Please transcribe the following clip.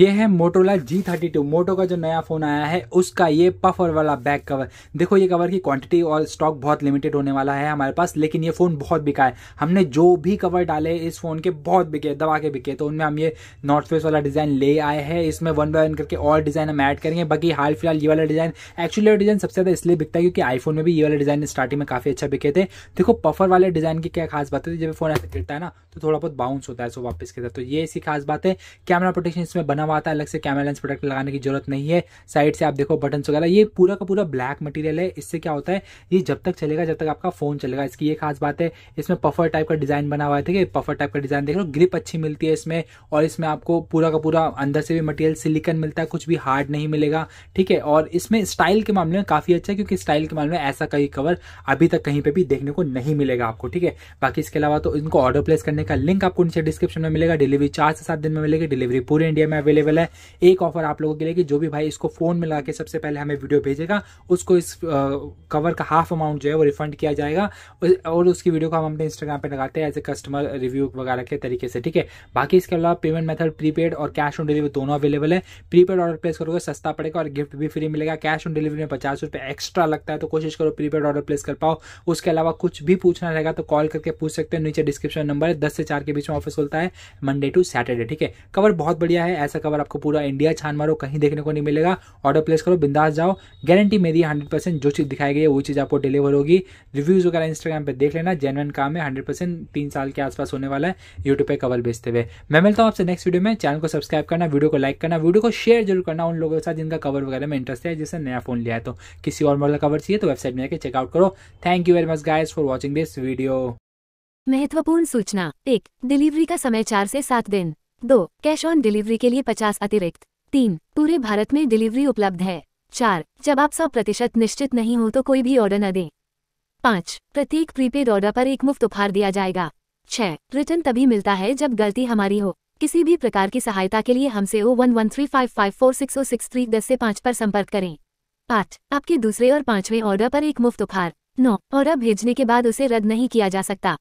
ये है Motorola G thirty two Moto का जो नया फोन आया है उसका ये पफर वाला बैक कवर देखो ये कवर की क्वांटिटी और स्टॉक बहुत लिमिटेड होने वाला है हमारे पास लेकिन ये फोन बहुत बिका है हमने जो भी कवर डाले इस फोन के बहुत बिके दबा के बिके तो उनमें हम ये नॉर्थ फेस वाला डिजाइन ले आए हैं इसमें वन बाय वन करके और डिजाइन हम ऐड करेंगे बाकी हाल फिलहाल ये वाला डिजाइन एक्चुअली डिजाइन सबसे ज्यादा इसलिए बिकता है क्योंकि आईफोन में भी ये वाला डिजाइन स्टार्टिंग में काफी अच्छा बिके थे देखो पफर वाले डिजाइन की क्या खास बात है जब फोन ऐसे गिरता है ना तो थोड़ा बहुत बाउंस होता है सो वापस के साथ तो ये ऐसी खास बात है कैमरा प्रोटेक्शन इसमें बना हुआ आता है अलग से कैमरा लेंस प्रोडक्ट लगाने की जरूरत नहीं है साइड से आप देखो बटन वगैरह ये पूरा का पूरा ब्लैक मटेरियल है इससे क्या होता है ये जब तक चलेगा जब तक आपका फोन चलेगा इसकी ये खास बात है इसमें पफर टाइप का डिजाइन बना हुआ है ठीक है पफर टाइप का डिजाइन देख लो ग्रिप अच्छी मिलती है इसमें और इसमें आपको पूरा का पूरा अंदर से भी मटेरियल सिलिकन मिलता है कुछ भी हार्ड नहीं मिलेगा ठीक है और इसमें स्टाइल के मामले में काफी अच्छा है क्योंकि स्टाइल के मामले में ऐसा कई कवर अभी तक कहीं पर भी देखने को नहीं मिलेगा आपको ठीक है बाकी इसके अलावा तो इनको ऑर्डर प्लेस करने का लिंक आपको नीचे डिस्क्रिप्शन में मिलेगा डिलीवरी चार से सात दिन में मिलेगी डिलीवरी पूरे इंडिया में अवेलेबल अवेलेबल है एक ऑफर आप लोगों के लिए कि जो भी भाई इसको फ़ोन में लगा के सबसे पहले हमें वीडियो भेजेगा उसको इस कवर का हाफ अमाउंट जो है वो रिफंड किया जाएगा और उसकी वीडियो को हम अपने इंस्टाग्राम पर लगाते हैं एज ए कस्टमर रिव्यू वगैरह के तरीके से ठीक है बाकी इसके अलावा पेमेंट मेथड प्रीपेड और कैश ऑन डिलीवरी दोनों अवेलेबल है प्रीपेड ऑर्डर प्लेस करोगे सस्ता पड़ेगा और गिफ्ट भी फ्री मिलेगा कैश ऑन डिलीवरी में पचास रुपये एक्स्ट्रा लगता है तो कोशिश करो प्रीपेड ऑर्डर प्लेस कर पाओ उसके अलावा कुछ भी पूछना रहेगा तो कॉल करके पूछ सकते हैं नीचे डिस्क्रिप्शन नंबर है दस से चार के बीच में ऑफिस खुलता है मंडे टू सैटरडे ठीक है कवर बहुत बढ़िया है ऐसा कवर आपको पूरा इंडिया छान मारो कहीं देखने को नहीं मिलेगा ऑर्डर प्लेस करो बिंदास जाओ गारंटी मेरी हंड्रेड परसेंट जो चीज़ दिखाई गई है वो चीज़ आपको डिलीवर होगी रिव्यूज़ वगैरह इंस्टाग्राम पर देख लेना जेनवन काम है हंड्रेड परसेंट तीन साल के आसपास होने वाला है यूट्यूब पर कवर भेजते हुए मैं मिलता हूँ आपसे नेक्स्ट वीडियो में चैनल को सब्सक्राइब करना वीडियो को लाइक करना वीडियो को शेयर जरूर करना उन लोगों के साथ जिनका कवर वगैरह में इंटरेस्ट है जिससे नया फोन लिया है तो किसी और मॉडल कवर चाहिए तो वेबसाइट में जाकर चेकआउट करो thank you very much guys for watching this video महत्वपूर्ण सूचना एक डिलीवरी का समय चार से सात दिन दो कैश ऑन डिलीवरी के लिए पचास अतिरिक्त तीन पूरे भारत में डिलीवरी उपलब्ध है चार जब आप सौ प्रतिशत निश्चित नहीं हो तो कोई भी ऑर्डर न दें पाँच प्रत्येक प्रीपेड ऑर्डर पर एक मुफ्त उपहार दिया जाएगा छः रिटर्न तभी मिलता है जब गलती हमारी हो किसी भी प्रकार की सहायता के लिए हमसे O one one three five five four six O six three दस से पाँच पर संपर्क करें आठ आपके दूसरे और पाँचवें ऑर्डर पर एक मुफ्त उपहार नौ ऑर्डर भेजने के बाद उसे रद्द नहीं किया जा सकता